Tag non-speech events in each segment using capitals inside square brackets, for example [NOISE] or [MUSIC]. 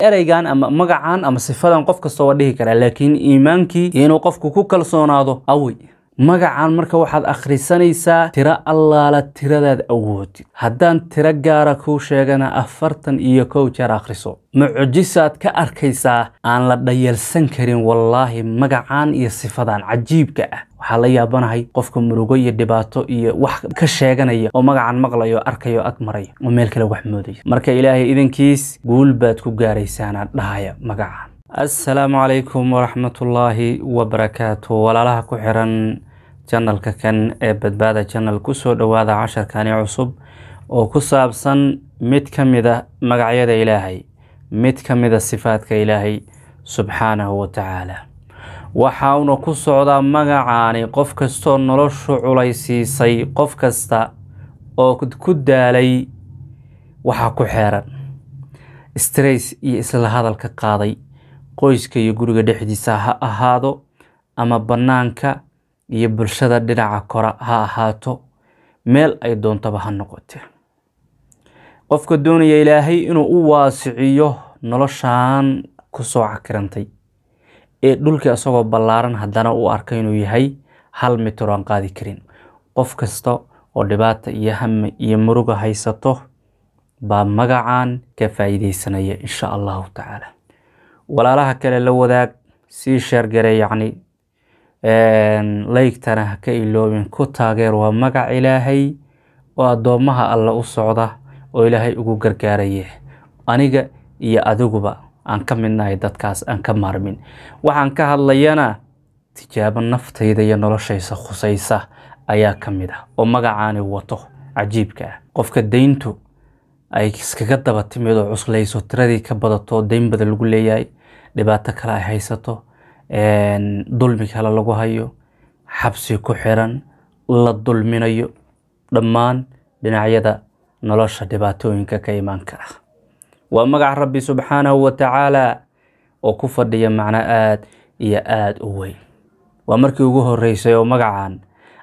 ereygan ama magacan ama sifadan qof kastoo waa dhihi karaa laakiin iimaankii iyo inuu qofku ku kalsoonaado awey magacan marka waxaad akhrisanaysaa tiro allaala tiradaad awoodid haddaan tiro gaara kuu sheegana afartan iyo kow jeer akhriso mucjisaad ka arkaysaa aan la dhayalsan karin wallaahi magacan iyo sifadan cajiibka ah waxaa la yaabanahay qofka murugo iyo dhibaato iyo wax ka sheeganaya oo magacan maqlayo arkayo ag maraya oo meel kale wax moodaya marka ilaahay idinkiis guul baad ku gaaraysaanaa dhahaya magacan assalaamu calaykum waraxmatullaahi wabarakaatu walaalaha ku xiran janalka kan ee badbaada janal kusoo dhowaada casharkani cusub oo ku saabsan mid ka mida ah magacyada ilaahay mid ka mida ah sifaadka ilaahay subxaanahu wa tacaala waxauuna ku socdaa magacaani qof kastoo noloshu culaysiisay qof kasta oo ku daalay waxaa ku xeeran strays iyo isla hadalka qaaday qoyska iyo guriga dhexdiisa ha ahaado ama bannaanka iyo bulshada dhinaca kora ha ahaato meel ay doontaba ha noqotee qofka doonaya ilaahay inuu u waasiciyo noloshaan ku soo cakirantay ee dhulkii isagoo ballaaran haddana uu arka inuu yahay hal mitir oo qaadi karin qof kasta oo dhibaata iyo hame iyo muruga haysato baa magacan ka faa'iidaysanaya insha allahu tacaala walaalaha kale la wadaag sii sheergare yacni laygtana ha ka iloobin ku taageer waa magac ilaahay oo addoommaha alla u socda oo ilaahay ugu gargaaraya aniga iyo adiguba aan ka midnahay dadkaas aan ka maarmin waxaan ka hadlayana tijaabo naftayda iyo noloshaysa khusaysa ayaa ka mid ah oo magacaani wato cajiibka ah qofka dayntu ay iskaga daba timid oo cuslayso tiradii ka badato dayn badan lagu leeyahay dhibaato kale ay haysato dulmi kale lagu hayo xabsi ku xiran la dulminayo dhammaan dhinacyada nolosha dhibaatooyinka ka imaan kara waa magac rabbi subxaanahu watacaalaa oo ku fadhiya macno aad iyo aada u weyn waa markii ugu horeysay oo magacan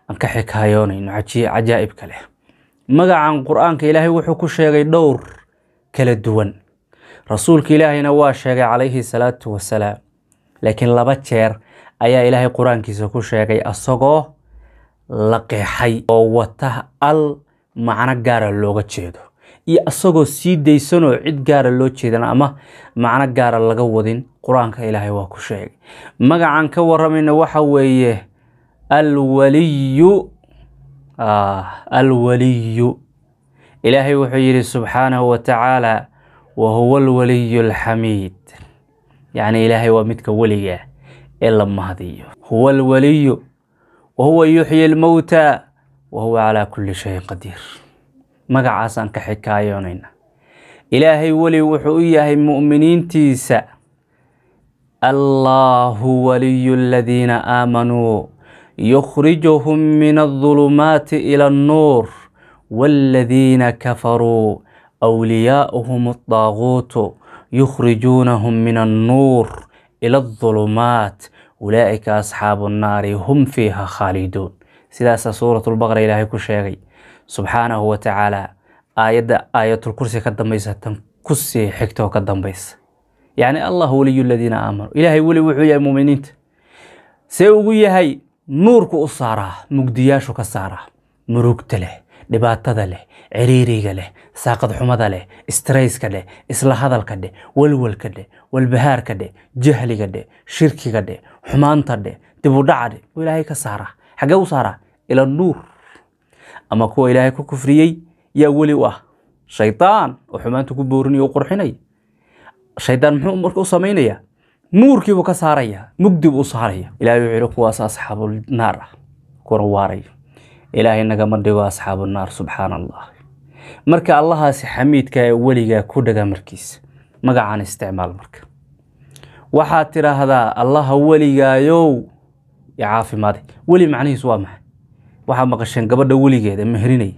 aan ka xikaayoonayno cajaa'ibka leh magacan qur-aanka ilaahay wuxuu ku sheegay dhowr kala duwan rasuulka ilaahayna waa sheegay calayhi salaatu wasalaam laakiin laba jeer ayaa ilaahay qur-aankiisa ku sheegay isagoo la qeexay oo wata al macno gaara looga jeedo iyo asagoo sii daysanoo cid gaara loo jeedan ama macno gaara laga wadin qur-aanka ilaahay waa ku sheegay magacan ka waramayna waxa weeye alwaliyu ah, alwaliyu ilaahay wuxuu yidhi subxaanahu wa tacaala wa huwa alwaliyu alxamiid yacni ilaahay waa midka weliga ee la mahadiyo huwa alwaliyu wahuwa yuxyi almowta wahuwa calaa kulli shayin qadiir magacaasaan ka xikaayoonayna ilaahay weli wuxuu u yahay mu'miniintiisa allaahu waliyu aladiina aamanuu yukhrijuhum min aldulumaati ila annuur waaladiina kafaruu awliyaa'uhum aldaaguutu yukhrijuunahum min annuur ila aldulumaat ulaa'ika asxaabu annaari hum fiiha khaaliduun sidaasaa suuratulbaqara ilaahay ku sheegay subxaanahu watacaala aayadda aayatul kursi ka dambaysa kusii xigtoo ka dambaysa yani allah waliyu ladiina aamanuu ilaahay weli wuxuu yahay muuminiinta see ugu yahay nuurku u saaraa mugdiyaashu ka saaraa murugta leh dhibaatada leh ciriiriga leh saaqad xumada leh istrayska dheh isla hadalka dheh walwalka dheh walbahaarka dheh jahliga dheh shirkiga dheh xumaanta dheh dib u ilaahay ka saaraa xagee u saaraa ila nuur ama kuwa ilaahay ku kufriyey yaa weli u ah shaydaan oo xumaanta ku boorinayo u qurxinaya shaydaan muxuu marka u samaynayaa nuurkiibuu ka saarayaa mugdibuu u saaraya ilaahay wuxuu yihi kuwaas asxaabul ah kuna waarayo ilaahay nagama dhigo asxaabu naar subxaana allah marka allahaasi xamiidka ee weligaa ku dhaga markiisa magacan isticmaal marka waxaad tidhaahdaa allaha weligaayow ee caafimaade weli macnihiisu waa maxay waxaa maqasheen gabadha weligeed ee meherinay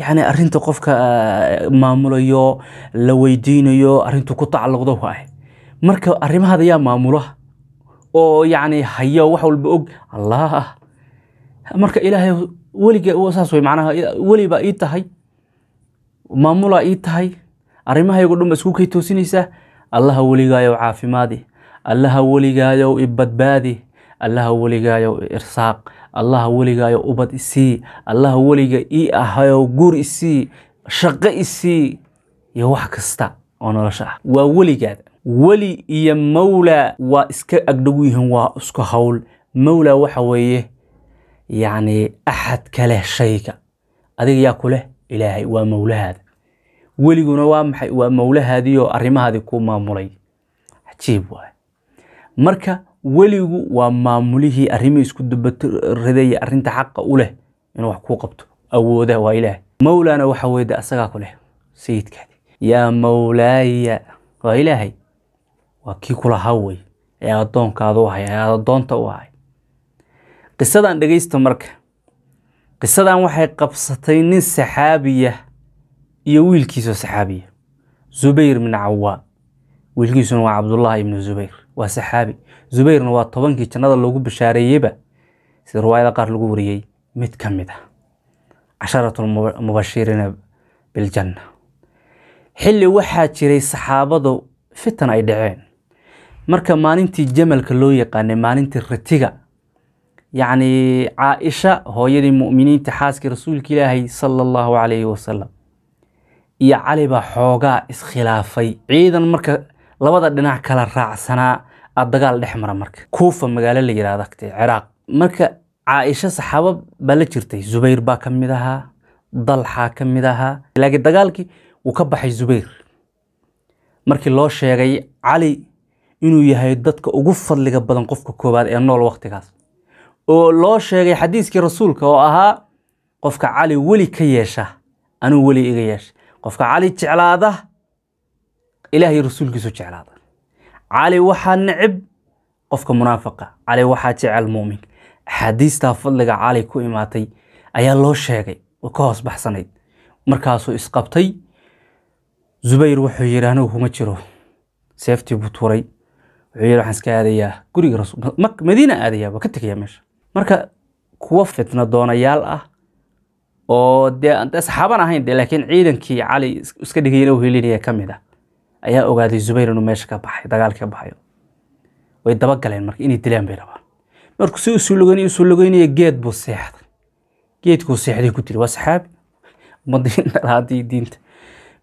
yacni arinta qofka ah, maamulayo la weydiinayo arintu ku tacalluqdo waaye marka arrimahaada yaa maamula oo yacni hayo wax walba og allah marka ilaahay welige saas wey macnaha welibaa ii tahay maamulaa ii tahay arrimahaygo dhan ba isku kay toosinaysaa allaha weligaayow caafimaadi allaha weligaayow ibadbaadi allaha weligaayow irsaaq allaha weligaayo ubad isii allaha weliga ii ahayow guur isii shaqo isii iyo wax kasta oo nolosha ah waa weligaada weli iyo mawlaa waa iska agdhogu yihiin waa isku howl mawlaa waxa weeye yacni axad ka leh shayga adiga yaa ku ilaahay waa mawlahaada weliguna waa maxay waa mawlahaadii oo arrimahaadii ku maamulay cajiib waay marka weligu waa maamulihii arrimi isku dubaridaya arrinta xaqa u leh inuu wax kuu qabto awooda waa ilaah mowlaana waxa weyda asagaa ku leh sayidkaadi yaa mowlaaya waa ilaahay waa kii kulahaa wey ee addoonkaada ahay ee addoonta u ahay qisadan dhegaysta marka qisadan waxay qabsatay nin saxaabiya iyo wiilkiisoo saxaabiya zubayr bin cawaa wiilkiisuna waa cabdullahi ibnu zubayr waa saxaabi zubayrna waa tobankii jannada loogu bashaareeyeyba sida riwaayada qaar lagu wariyey mid ka mid ah casharatulmubashiriina biljanna xilli waxaa jiray saxaabadu fitan ay dhaceen marka maalintii jamalka loo yaqaanay maalintii ratiga yacni caaisha hooyadii mu'miniinta xaaskii rasuulka ilaahay sala allahu calayhi wasalam iyo cali baa xoogaa iskhilaafay ciidan marka labada dhinac kala raacsanaa aad dagaal dhex mara marka kuufa magaalo la yidhahdo agtee ciraaq marka caaisho saxaaba baa la jirtay zubayr baa ka mid ahaa dalxaa ka mid ahaa laakiin dagaalkii wuu ka baxay zubayr markii loo sheegay cali inuu yahay dadka ugu fadliga badan qofka koowaad ee nool waktigaas oo loo sheegay xadiiskii rasuulka oo ahaa qofka cali weli ka yeesha anuu weli iga yeesha qofka cali jeclaada ilaahay rasuulkiisu jeclaada cali waxaa necib qofka munaafiqa cali waxaa jecel muuminka axaadiistaa fadliga cali ku imaatay ayaa loo sheegay oo ka hoos baxsanayd markaasuu isqabtay zubayr wuxuu yidhi anigu kuma jiro seeftii buu tuuray wuxuu yidhi waxaan iska aadayaa guriga rasuul madiina aadayaa waa ka tegayaa meesha marka kuwa fitna doonayaal ah oo dee asxaaban ahayn de laakiin ciidankii cali iska ayaa ogaaday zubayr inuu meesha ka baxay dagaalka baxayo way dabagaleen marka inay dilaan bay rabaan markuu si usuu lugeynay usuu lugeynaya geed buu seexday geedkuu seexday ku jiri waa saxaabi ummadii [LAUGHS] diinta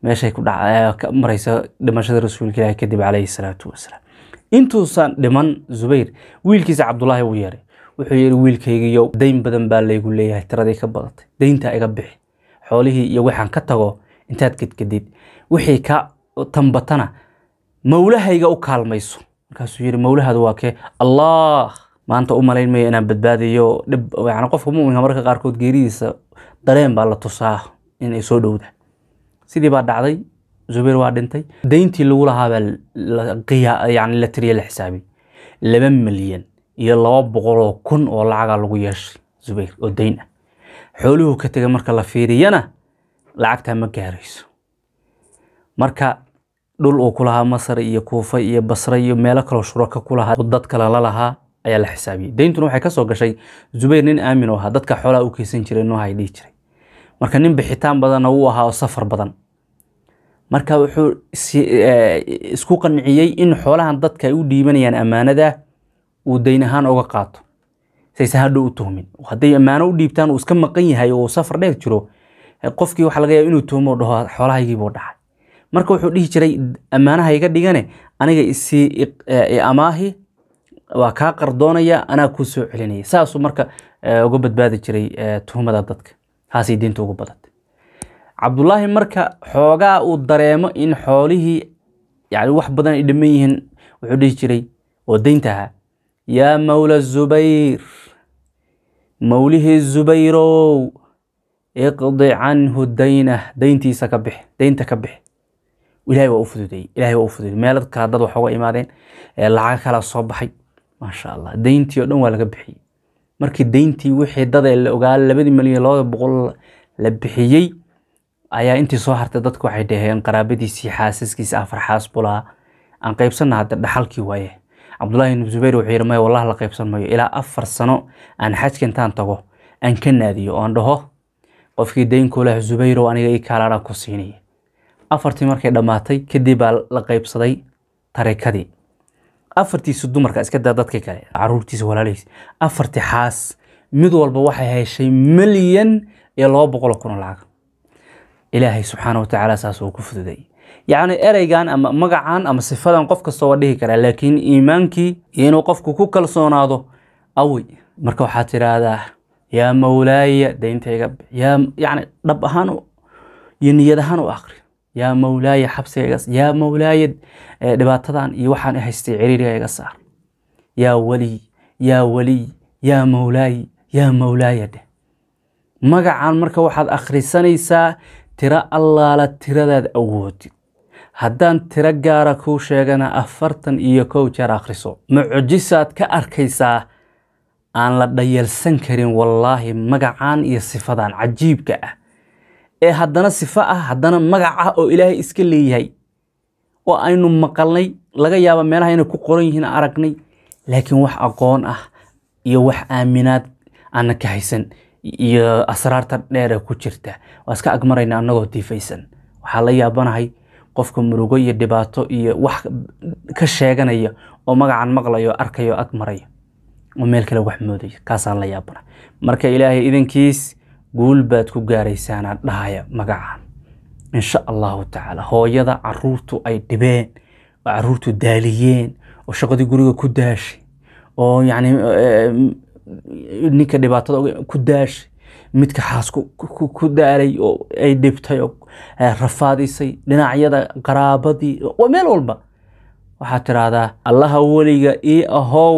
meeshay ku dhaca eh, maraysa dhimashada rasuulka ilaahi kadib calayhi salaatu wasalaam intuusan dhiman zubayr wiilkiisa cabdulaahi wuu yeeray wuxuu yidhi wiilkaygiiyo dayn badan baa laygu leeyahay tiradii ka badatay dayntaa iga bixi xoolihii iyo waxaan ka tago intaad gedgedid wixii ka tambatana mawlahayga u kaalmayso markaasuu yidhi mawlahaadu waa kee allah maanta u malayn maya inaan badbaadiyo dhib yani qofka muminka marka qaarkood geeridiisa dareen baa la tusaa inay soo dhowda sidii baa dhacday zubayr waa dhintay dayntii lagu lahaabaa yani la tiriya la xisaabiyey laba milyan iyo laba boqoloo kun oo lacagaa lagu yeeshay zubayr oo dayn ah xooluhu ka tega marka la fiiriyana lacagtaa ma gaarayso marka dhul uu kulahaa masar iyo kuufa iyo basra iyo meelo kaloo shuraka ku lahaa dad kale la lahaa ayaa la xisaabiyey deyntuna waxay ka soo gashay zubayr nin aamin oo ahaa dadka xoolaha u keysan jiray noohay dhihi jiray marka nin bixitaan badanna wuu ahaa oo safar badan marka wuxuu eh, isku qanciyey in xoolahan dadka ay u dhiibanayaan ammaanada uu dayn ahaan oga qaato sayse hadhow u tuhmin hadday ammaano u dhiibtaan uu iska maqan yahay oo safar dheer jiro eh, qofkii waxaa laga yaaba inuu tuhmo dhaho xoolahaygii dhacay marka wuxuu dhihi jiray ammaanaha iga dhigane aniga isii amaahi waa kaa qardoonaya anaa ku soo celinaya saasuu marka uga badbaadi jiray tuhmada dadka taasay diinta ugu badata cabdulaahi marka xoogaa uu dareemo in xoolihii yani wax badan ay dhiman yihiin wuxuu dhihi jiray oo daynta ahaa yaa mawla zubayr mawlihii zubayrow iqdi canhu daynah dayntiisa ka bix daynta ka bix ilaahay waa u fududeyey ilahay waa u fududeyey meeladka dad wax uga imaadeen lacago kalaa soo baxay maasha allah deyntii oo dhan waa laga bixiyey markii deyntii wixii dade la ogaa labadii milyan labada boqol la bixiyey ayaa intii soo hartay dadku waxay dhaheen qaraabadiisii xaasaskiisa ah farxaas bulaa aan qaybsanna hadda dhaxalkii waaye cabdullaahi ibnu zubayr wuxuu yidhi maya wallahi la qaybsan mayo ilaa afar sano aan xajka intaan tago aan ka naadiyo oo dhaho qofkii deynkuulah zubayrow aniga ii kaalana ku siinaya afartii markay dhammaatay kadib baa la qaybsaday tareekadii afartiisa dumarka iskadaa dadkii kale caruurtiisa walaalhiis afartii xaas mid walba waxay heshay milyan iyo laba boqol oo lacag ilaahay subxaana watacaala saas uu ku fududay yacni ereygan ama magacan ama sifadan qof kastoo dhihi karaa laakiin iimaankii iyo inuu qofku ku kalsoonaado awi marka waxaad tidhaahdaa yaa mawlaaya dayntayga yani dhab ahaan iyo niyad ahaan u akri yaa mawlaaya xabsigaiga yaa mawlaaya dhibaatadan iyo waxaan i haystay ciriiriga iga saar yaa weli yaa weliy yaa mawlaay yaa mawlaaya dheh magacan marka waxaad akhrisanaysaa tiro allaala tiradaad awoodid haddaan tiro gaara kuu sheegana afartan iyo kow jeer akhriso mucjisaad ka arkaysaa aan la dhayalsan karin wallaahi magacan iyo sifadan cajiibka ah ee haddana sifa ah haddana magac ah oo ilaahay iska leeyahay oo aynu maqalnay laga yaaba meelaha inay ku qoran yihiin aragnay laakiin wax aqoon ah iyo wax aaminaad aana ka haysan iyo asraarta dheere ku jirta waa iska agmarayna annagoo diifaysan waxaa la yaabanahay qofka murugo iyo dhibaato iyo wax ka sheeganaya oo magacan maqlayo arkayo agmaraya oo meel kale wax moodaya kaasaan la yaabana marka ilaahay idankiis guul baad ku gaaraysaanaa dhahaya magacan insha allahu tacaala hooyada caruurtu ay dhibeen oo caruurtu daaliyeen oo shaqadii guriga ku daashay oo yani eh, ninka dhibaatada ku daashay midka xaas ku daalay oo ay dhibtay oo eh, rafaadisay dhinacyada qaraabadii waa meel walba waxaad tidhaahdaa allaha weliga ii ahow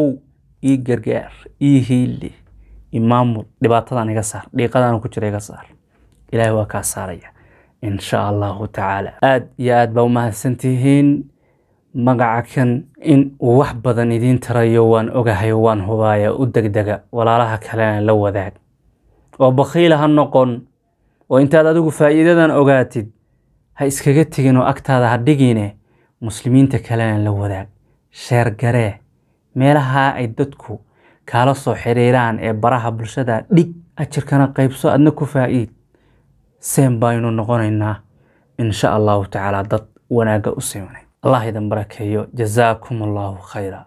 ii gargaar ii hiili imaamul dhibaatadan iga saar dhiiqadan ku jira iga saar ilaahi waa kaa saaraya in sha allahu tacaala aad iyo aad baa umahadsan tihiin magaca kan in uu wax badan idiin tarayo waan ogahay waan hubaaya u degdega walaalaha kalena la wadaag oo bakhiila ha noqon oo intaad adigu faa'iidadan ogaatid ha iskaga tegin oo agtaada ha dhigine muslimiinta kalena la wadaag sheergaree meelaha ay dadku kaala soo xiriiraan ee baraha bulshada dhig ajirkana qaybso aadna ku faa'iid seen baynu noqonaynaa insha allahu tacaala dad wanaagga u siimanay allah idin barakeeyo jazaakum allahu khayra